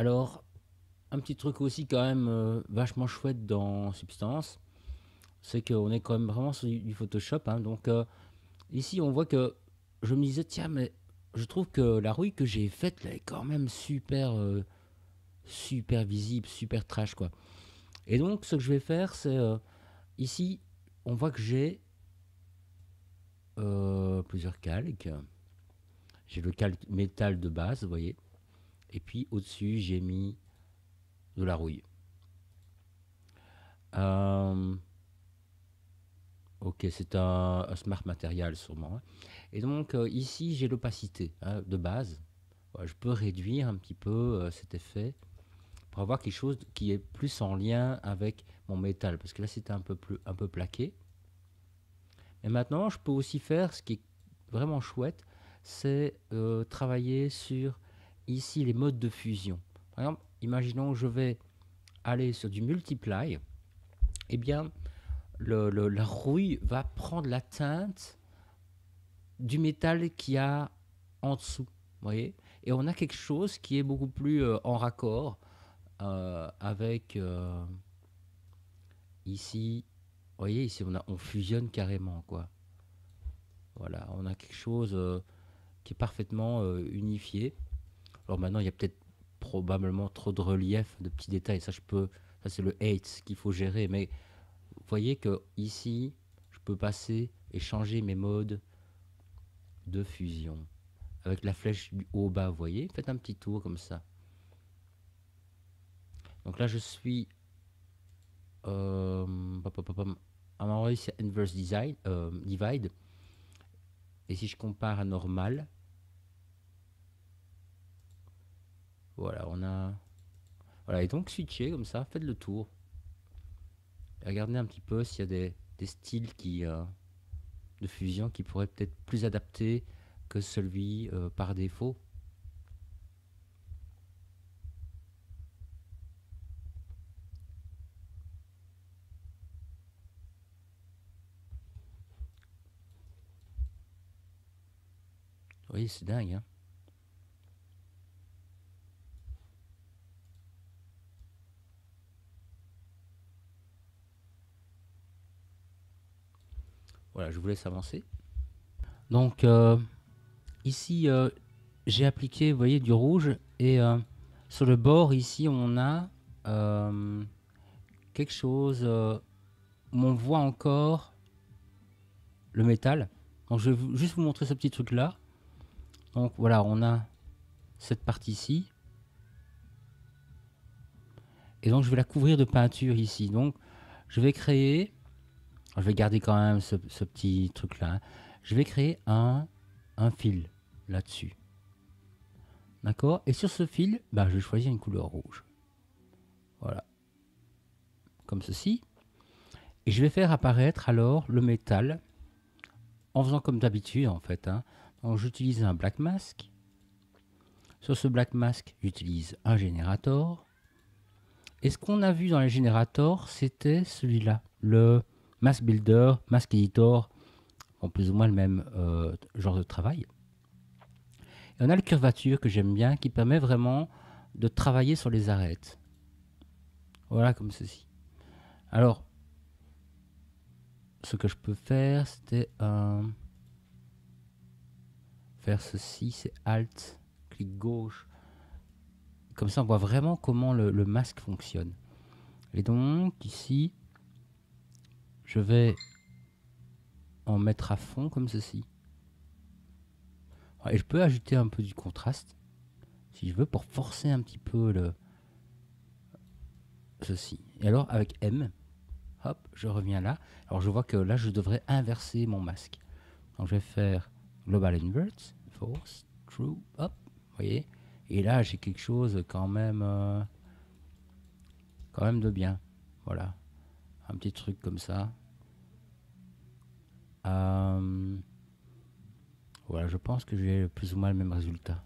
Alors, un petit truc aussi quand même euh, vachement chouette dans Substance, c'est qu'on est quand même vraiment sur du, Photoshop. Hein. donc euh, ici, on voit que je me disais, tiens, mais je trouve que la rouille que j'ai faite, là, est quand même super, euh, super visible, super trash, quoi. Et donc, ce que je vais faire, c'est, ici, on voit que j'ai plusieurs calques. J'ai le calque métal de base, vous voyez. Et puis au-dessus, j'ai mis de la rouille. Euh, ok, c'est un, smart matériel sûrement. Hein. Et donc euh, ici, j'ai l'opacité hein, de base. je peux réduire un petit peu euh, cet effet pour avoir quelque chose qui est plus en lien avec mon métal. Parce que là, c'était un peu, plus, un peu plaqué. Et maintenant, je peux aussi faire ce qui est vraiment chouette, c'est travailler sur ici les modes de fusion. Par exemple, imaginons que je vais aller sur du multiply, eh bien, le, la rouille va prendre la teinte du métal qu'il y a en dessous. voyez Et on a quelque chose qui est beaucoup plus euh, en raccord euh, avec euh, ici. Vous voyez, ici on, on fusionne carrément. quoi. Voilà, on a quelque chose qui est parfaitement unifié. Alors maintenant, il y a peut-être probablement trop de relief, de petits détails. Ça, je peux. Ça, c'est le hate qu'il faut gérer. Mais vous voyez que ici, je peux passer et changer mes modes de fusion. Avec la flèche du haut bas, vous voyez, faites un petit tour comme ça. Donc là, je suis euh, ah, à mon c'est Inverse design, euh, Divide. Et si je compare à Normal, Voilà, on a... Voilà, et donc switcher comme ça, faites le tour. Regardez un petit peu s'il y a des, styles qui, euh, de fusion qui pourraient peut-être plus adaptés que celui euh, par défaut. Oui, c'est dingue. Hein Voilà, je vous laisse avancer. Donc euh, ici, euh, j'ai appliqué, vous voyez, du rouge. Et euh, sur le bord ici, on a quelque chose où on voit encore le métal. Donc je vais juste vous montrer ce petit truc là. Donc voilà, on a cette partie ici. Et donc je vais la couvrir de peinture ici. Donc je vais créer je vais garder quand même ce, petit truc-là. Je vais créer un, un fil là-dessus. D'accord Et sur ce fil, bah, je vais choisir une couleur rouge. Voilà. Comme ceci. Et je vais faire apparaître alors le métal en faisant comme d'habitude en fait. Hein. j'utilise un black mask. Sur ce black mask, j'utilise un générateur. Et ce qu'on a vu dans les générateurs, c'était celui-là, le Mask Builder, Mask Editor ont plus ou moins le même euh, genre de travail. Et on a le curvature que j'aime bien qui permet vraiment de travailler sur les arêtes. Voilà comme ceci. Alors, ce que je peux faire, c'était faire ceci, c'est Alt, clic gauche. Comme ça, on voit vraiment comment le, le masque fonctionne. Et donc, ici, je vais en mettre à fond comme ceci. Et je peux ajouter un peu du contraste, si je veux, pour forcer un petit peu le ceci. Et alors avec M, hop, je reviens là. Alors je vois que là, je devrais inverser mon masque. Donc je vais faire Global Invert, Force, True, hop, vous voyez. Et là, j'ai quelque chose quand même, euh, quand même de bien. Voilà, un petit truc comme ça. Voilà, je pense que j'ai plus ou moins le même résultat.